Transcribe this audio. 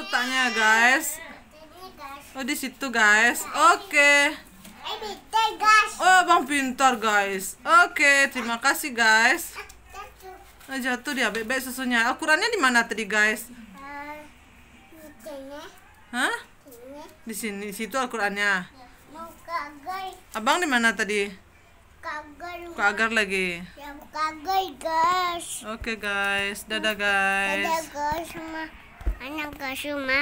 letaknya guys oh di situ guys oke okay. oh bang pintar guys oke okay, terima kasih guys oh, jatuh dia bebek susunya ukurannya di mana tadi guys Hah? Di sini, situ ukurannya Abang di mana tadi? Kagar. Kagar lagi. Kagar, guys. Oke, okay, guys. Dadah, guys. Dadah, guys. 这个是吗？